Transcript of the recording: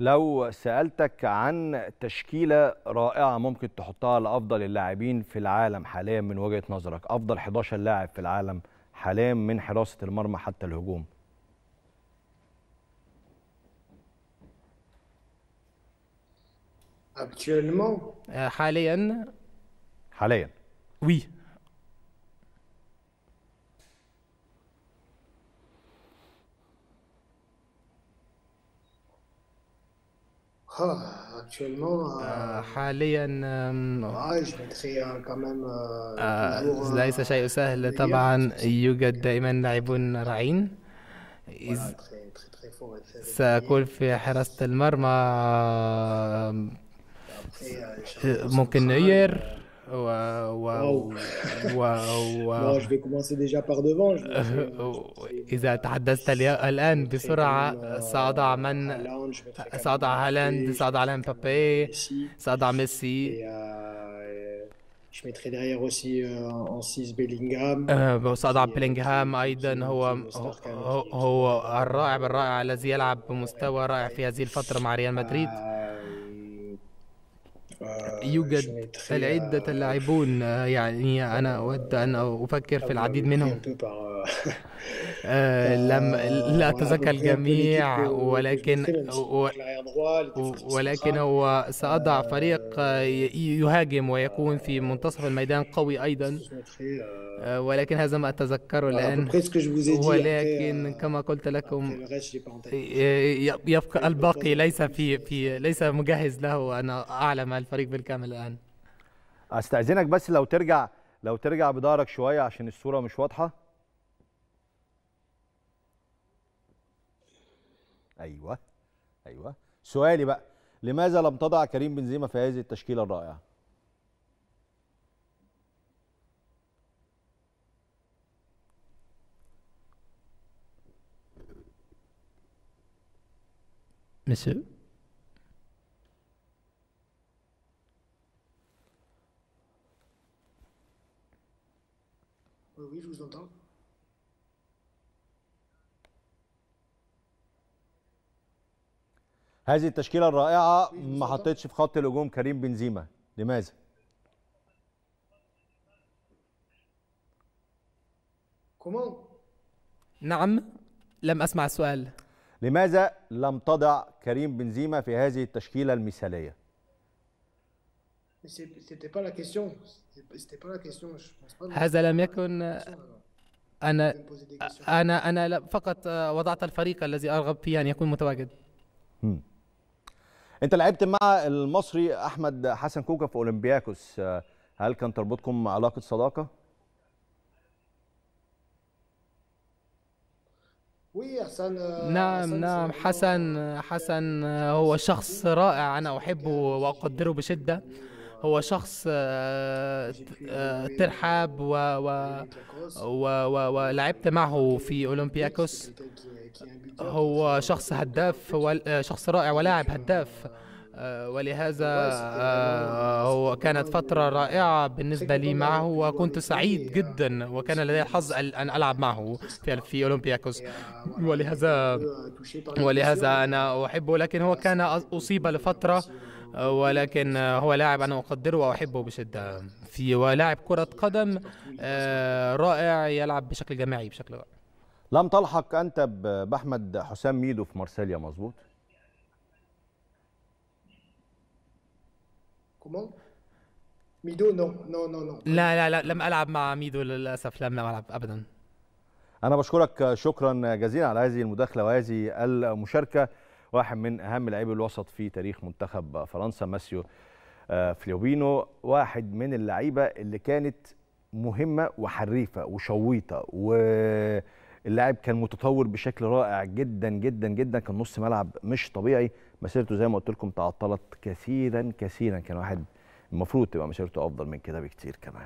لو سالتك عن تشكيله رائعه ممكن تحطها لأفضل اللاعبين في العالم حاليا من وجهه نظرك افضل 11 لاعب في العالم حاليا من حراسه المرمى حتى الهجوم آه، حاليا حاليا وي آه، آه، حاليا آه، euh, ليس euh، شيء سهل طبعا يوجد دائما لاعبون رائعين سأكون في حراسة المرمى euh, ممكن نوير إذا تحدثت الآن بسرعة سأضع من سأضع هالاند سأضع مبابي بابي سأضع ميسي Je mettrai derrière aussi euh, en سأضع بيلينغهام أيضا هو هو الرائع الرائع الذي يلعب بمستوى رائع في هذه الفترة مع ريال مدريد يوجد العدة اللاعبون آه، يعني أنا أود أن أفكر في العديد منهم آه، لم لا أتذكر آه، الجميع ولكن ولكن هو سأضع فريق يهاجم ويكون في منتصف الميدان قوي أيضا آه. ولكن هذا ما أتذكره الآن ولكن كما قلت لكم يبقى الباقي ليس في في ليس مجهز له أنا أعلم الفريق بالكامل الآن استاذنك بس لو ترجع لو ترجع بدارك شويه عشان الصوره مش واضحه ايوه ايوه سؤالي بقى لماذا لم تضع كريم بنزيما في هذه التشكيله الرائعه Monsieur. oui, je vous entends. هذه التشكيله الرائعه ما حطيتش في خط الهجوم كريم بنزيما لماذا كومان نعم لم اسمع السؤال لماذا لم تضع كريم بنزيما في هذه التشكيله المثاليه هذا لم يكن انا انا انا فقط آه، وضعت الفريق الذي ارغب فيه ان يكون متواجد انت لعبت مع المصري احمد حسن كوكا في اولمبياكوس هل كان تربطكم علاقه صداقه euh, نعم نعم حسن حسن هو شخص رائع انا احبه واقدره بشده هو شخص آه، آه، ترحاب و و و, و ولعبت معه في اولمبياكوس هو شخص هداف آه، شخص رائع ولاعب هداف ولهذا هو كانت فترة رائعة بالنسبة لي معه وكنت سعيد جدا وكان لدي الحظ أن ألعب معه في, في أولمبياكوس ولهذا ولهذا أنا أحبه لكن هو كان أصيب لفترة ولكن هو لاعب أنا أقدره وأحبه بشدة في ولاعب كرة قدم آه، رائع يلعب بشكل جماعي بشكل رائع لم تلحق أنت بأحمد حسام ميدو في مارسيليا مظبوط؟ ميدو نو نو نو لا لا لا لم ألعب مع ميدو للأسف لم ألعب أبدا أنا بشكرك شكرا جزيلا على هذه المداخلة وهذه المشاركة واحد من اهم لاعبي الوسط في تاريخ منتخب فرنسا ماسيو آه، فليوبينو واحد من اللعيبه اللي كانت مهمه وحريفه وشويطه واللاعب كان متطور بشكل رائع جدا جدا جدا كان نص ملعب مش طبيعي مسيرته زي ما قلت لكم تعطلت كثيرا كثيرا كان واحد المفروض تبقى مسيرته افضل من كده بكتير كمان